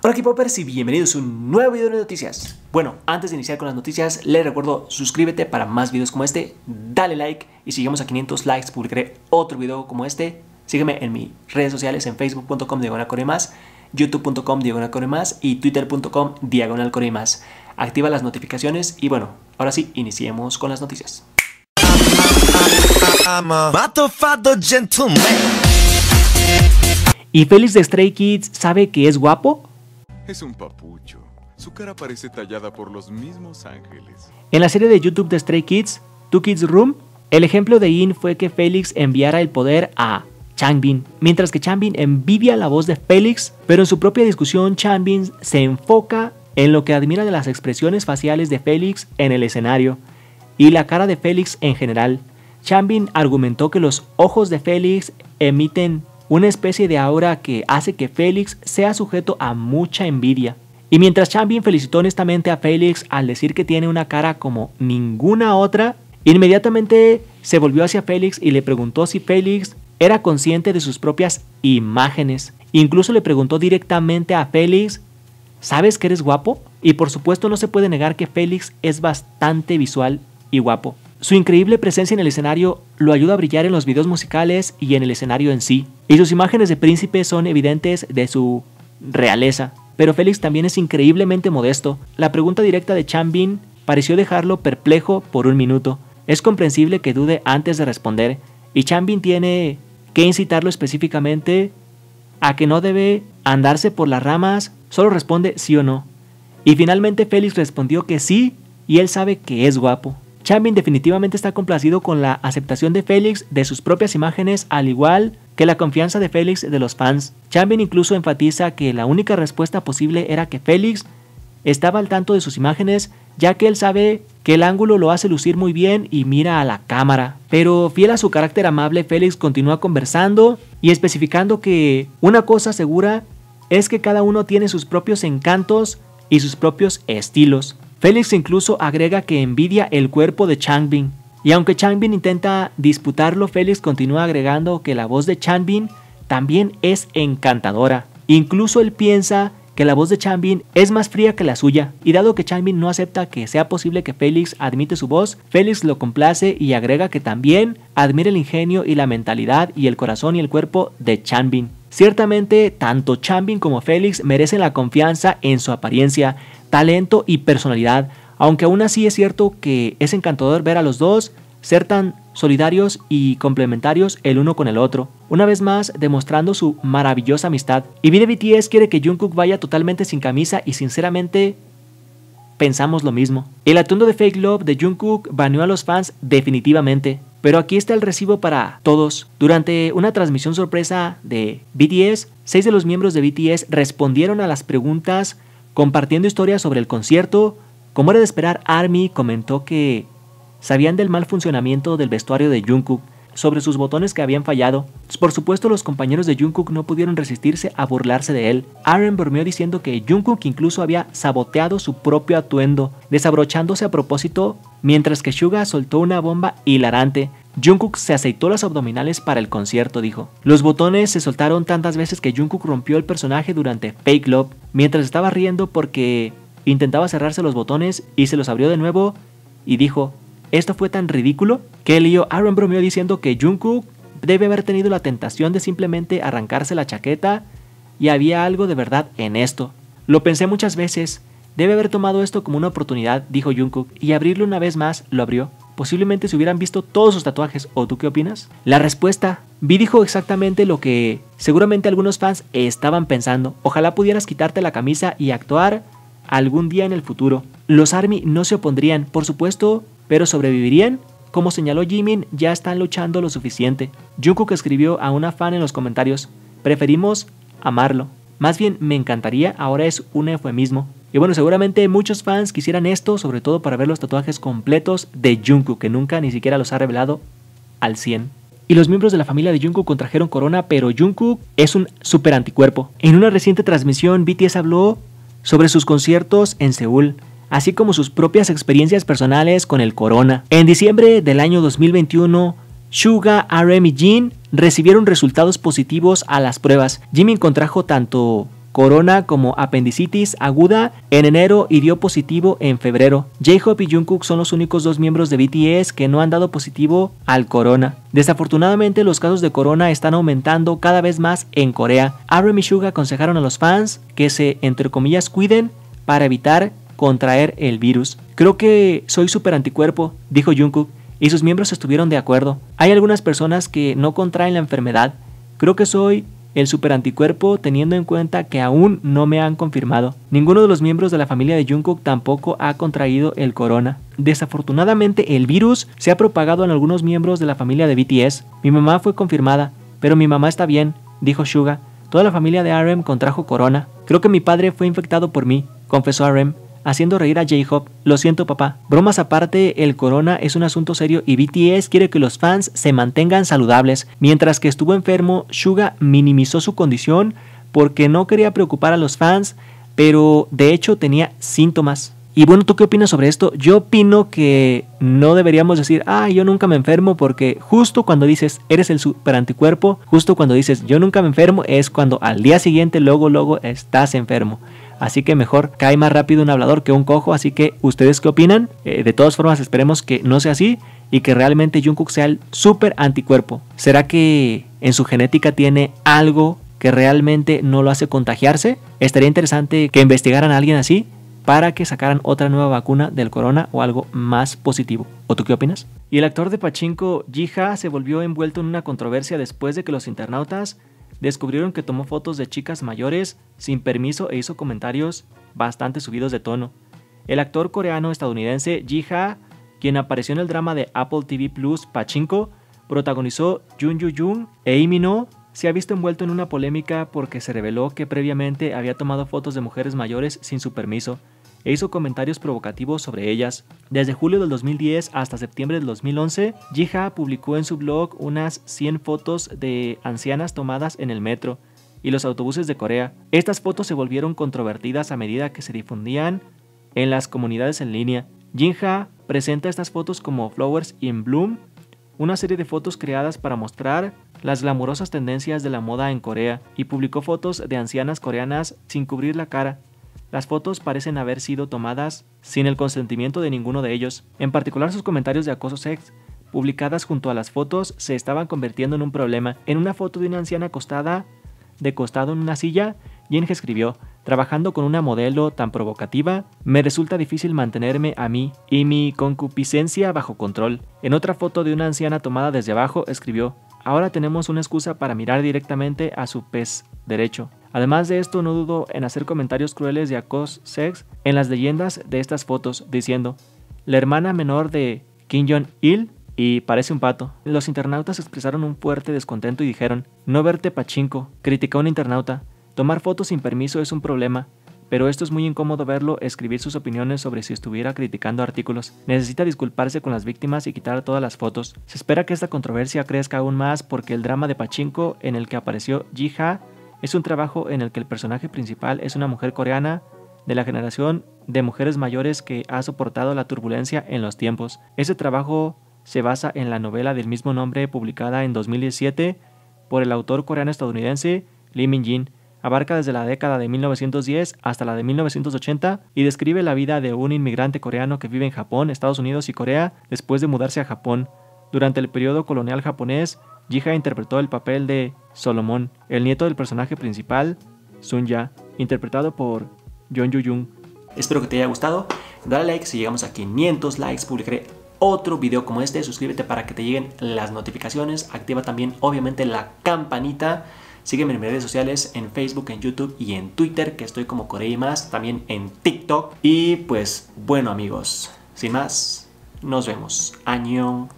Hola aquí Poppers y bienvenidos a un nuevo video de noticias. Bueno, antes de iniciar con las noticias, les recuerdo suscríbete para más videos como este, dale like y si llegamos a 500 likes publicaré otro video como este. Sígueme en mis redes sociales en facebook.com diagonal youtube.com diagonal y twitter.com diagonal Activa las notificaciones y bueno, ahora sí, iniciemos con las noticias. y Félix de Stray Kids sabe que es guapo es un papucho. Su cara parece tallada por los mismos ángeles. En la serie de YouTube de Stray Kids, Two Kids Room, el ejemplo de In fue que Félix enviara el poder a Changbin, mientras que Changbin envidia la voz de Félix, pero en su propia discusión Changbin se enfoca en lo que admira de las expresiones faciales de Félix en el escenario y la cara de Félix en general. Changbin argumentó que los ojos de Félix emiten una especie de aura que hace que Félix sea sujeto a mucha envidia. Y mientras Chambin felicitó honestamente a Félix al decir que tiene una cara como ninguna otra, inmediatamente se volvió hacia Félix y le preguntó si Félix era consciente de sus propias imágenes. Incluso le preguntó directamente a Félix, ¿sabes que eres guapo? Y por supuesto no se puede negar que Félix es bastante visual y guapo. Su increíble presencia en el escenario lo ayuda a brillar en los videos musicales y en el escenario en sí, y sus imágenes de príncipe son evidentes de su realeza. Pero Félix también es increíblemente modesto. La pregunta directa de Chanbin pareció dejarlo perplejo por un minuto. Es comprensible que dude antes de responder, y Chanbin tiene que incitarlo específicamente a que no debe andarse por las ramas, solo responde sí o no. Y finalmente Félix respondió que sí, y él sabe que es guapo. Chamin definitivamente está complacido con la aceptación de Félix de sus propias imágenes, al igual que la confianza de Félix de los fans. Chamin incluso enfatiza que la única respuesta posible era que Félix estaba al tanto de sus imágenes, ya que él sabe que el ángulo lo hace lucir muy bien y mira a la cámara. Pero fiel a su carácter amable, Félix continúa conversando y especificando que una cosa segura es que cada uno tiene sus propios encantos y sus propios estilos. Félix incluso agrega que envidia el cuerpo de Changbin. Y aunque Changbin intenta disputarlo, Félix continúa agregando que la voz de Changbin también es encantadora. Incluso él piensa que la voz de Changbin es más fría que la suya, y dado que Changbin no acepta que sea posible que Félix admite su voz, Félix lo complace y agrega que también admira el ingenio y la mentalidad y el corazón y el cuerpo de Changbin. Ciertamente, tanto Chambin como Félix merecen la confianza en su apariencia, talento y personalidad, aunque aún así es cierto que es encantador ver a los dos ser tan solidarios y complementarios el uno con el otro, una vez más demostrando su maravillosa amistad. Y de BTS quiere que Jungkook vaya totalmente sin camisa y sinceramente pensamos lo mismo. El atuendo de Fake Love de Jungkook baneó a los fans definitivamente. Pero aquí está el recibo para todos. Durante una transmisión sorpresa de BTS, seis de los miembros de BTS respondieron a las preguntas compartiendo historias sobre el concierto. Como era de esperar, Army comentó que sabían del mal funcionamiento del vestuario de Jungkook sobre sus botones que habían fallado. Por supuesto, los compañeros de Jungkook no pudieron resistirse a burlarse de él. Aaron bromeó diciendo que Jungkook incluso había saboteado su propio atuendo, desabrochándose a propósito, mientras que Suga soltó una bomba hilarante. Jungkook se aceitó las abdominales para el concierto, dijo. Los botones se soltaron tantas veces que Jungkook rompió el personaje durante Fake Love, mientras estaba riendo porque intentaba cerrarse los botones y se los abrió de nuevo y dijo, esto fue tan ridículo que lío Aaron bromeó diciendo que Jungkook debe haber tenido la tentación de simplemente arrancarse la chaqueta y había algo de verdad en esto. Lo pensé muchas veces, debe haber tomado esto como una oportunidad, dijo Jungkook, y abrirlo una vez más lo abrió. Posiblemente se hubieran visto todos sus tatuajes, ¿o tú qué opinas? La respuesta, Vi dijo exactamente lo que seguramente algunos fans estaban pensando. Ojalá pudieras quitarte la camisa y actuar algún día en el futuro. Los ARMY no se opondrían, por supuesto pero sobrevivirían. Como señaló Jimin, ya están luchando lo suficiente. Jungkook escribió a una fan en los comentarios, preferimos amarlo. Más bien, me encantaría, ahora es un eufemismo. Y bueno, seguramente muchos fans quisieran esto, sobre todo para ver los tatuajes completos de Jungkook, que nunca ni siquiera los ha revelado al 100. Y los miembros de la familia de Jungkook contrajeron corona, pero Jungkook es un super anticuerpo. En una reciente transmisión, BTS habló sobre sus conciertos en Seúl así como sus propias experiencias personales con el corona. En diciembre del año 2021, Suga, RM y Jin recibieron resultados positivos a las pruebas. Jimin contrajo tanto corona como apendicitis aguda en enero y dio positivo en febrero. J-Hope y Jungkook son los únicos dos miembros de BTS que no han dado positivo al corona. Desafortunadamente los casos de corona están aumentando cada vez más en Corea. RM y Suga aconsejaron a los fans que se entre comillas cuiden para evitar contraer el virus. Creo que soy super anticuerpo, dijo Jungkook, y sus miembros estuvieron de acuerdo. Hay algunas personas que no contraen la enfermedad. Creo que soy el super anticuerpo teniendo en cuenta que aún no me han confirmado. Ninguno de los miembros de la familia de Jungkook tampoco ha contraído el corona. Desafortunadamente el virus se ha propagado en algunos miembros de la familia de BTS. Mi mamá fue confirmada, pero mi mamá está bien, dijo Suga. Toda la familia de RM contrajo corona. Creo que mi padre fue infectado por mí, confesó RM haciendo reír a J-Hop. Lo siento, papá. Bromas aparte, el corona es un asunto serio y BTS quiere que los fans se mantengan saludables. Mientras que estuvo enfermo, Suga minimizó su condición porque no quería preocupar a los fans, pero de hecho tenía síntomas. Y bueno, ¿tú qué opinas sobre esto? Yo opino que no deberíamos decir, ah, yo nunca me enfermo, porque justo cuando dices, eres el super anticuerpo, justo cuando dices, yo nunca me enfermo, es cuando al día siguiente, luego, luego, estás enfermo así que mejor cae más rápido un hablador que un cojo, así que ustedes qué opinan, eh, de todas formas esperemos que no sea así y que realmente Jungkook sea el súper anticuerpo. ¿Será que en su genética tiene algo que realmente no lo hace contagiarse? Estaría interesante que investigaran a alguien así para que sacaran otra nueva vacuna del corona o algo más positivo. ¿O tú qué opinas? Y el actor de Pachinko, Jiha, se volvió envuelto en una controversia después de que los internautas descubrieron que tomó fotos de chicas mayores sin permiso e hizo comentarios bastante subidos de tono. El actor coreano-estadounidense Ji Ha, quien apareció en el drama de Apple TV Plus Pachinko, protagonizó Jun Yu Jung e Imino se ha visto envuelto en una polémica porque se reveló que previamente había tomado fotos de mujeres mayores sin su permiso e hizo comentarios provocativos sobre ellas. Desde julio del 2010 hasta septiembre del 2011, Ha publicó en su blog unas 100 fotos de ancianas tomadas en el metro y los autobuses de Corea. Estas fotos se volvieron controvertidas a medida que se difundían en las comunidades en línea. Ha presenta estas fotos como Flowers in Bloom, una serie de fotos creadas para mostrar las glamurosas tendencias de la moda en Corea, y publicó fotos de ancianas coreanas sin cubrir la cara, las fotos parecen haber sido tomadas sin el consentimiento de ninguno de ellos. En particular sus comentarios de acoso sex publicadas junto a las fotos se estaban convirtiendo en un problema. En una foto de una anciana acostada de costado en una silla, Jenge escribió, trabajando con una modelo tan provocativa, me resulta difícil mantenerme a mí y mi concupiscencia bajo control. En otra foto de una anciana tomada desde abajo, escribió, ahora tenemos una excusa para mirar directamente a su pez derecho. Además de esto, no dudo en hacer comentarios crueles de acoso sex en las leyendas de estas fotos, diciendo, la hermana menor de Kim Jong-il y parece un pato. Los internautas expresaron un fuerte descontento y dijeron, no verte pachinko, criticó un internauta, tomar fotos sin permiso es un problema, pero esto es muy incómodo verlo escribir sus opiniones sobre si estuviera criticando artículos. Necesita disculparse con las víctimas y quitar todas las fotos. Se espera que esta controversia crezca aún más porque el drama de Pachinko en el que apareció Jiha es un trabajo en el que el personaje principal es una mujer coreana de la generación de mujeres mayores que ha soportado la turbulencia en los tiempos. Ese trabajo se basa en la novela del mismo nombre publicada en 2017 por el autor coreano-estadounidense Lee Min-jin. Abarca desde la década de 1910 hasta la de 1980 y describe la vida de un inmigrante coreano que vive en Japón, Estados Unidos y Corea después de mudarse a Japón. Durante el periodo colonial japonés, Jiha interpretó el papel de Solomon, el nieto del personaje principal, Sun Ya, interpretado por John Yoo Jung. Espero que te haya gustado. Dale like si llegamos a 500 likes. Publicaré otro video como este. Suscríbete para que te lleguen las notificaciones. Activa también, obviamente, la campanita. Sígueme en mis redes sociales, en Facebook, en YouTube y en Twitter, que estoy como Corey Más, también en TikTok. Y pues bueno amigos, sin más, nos vemos. Añón.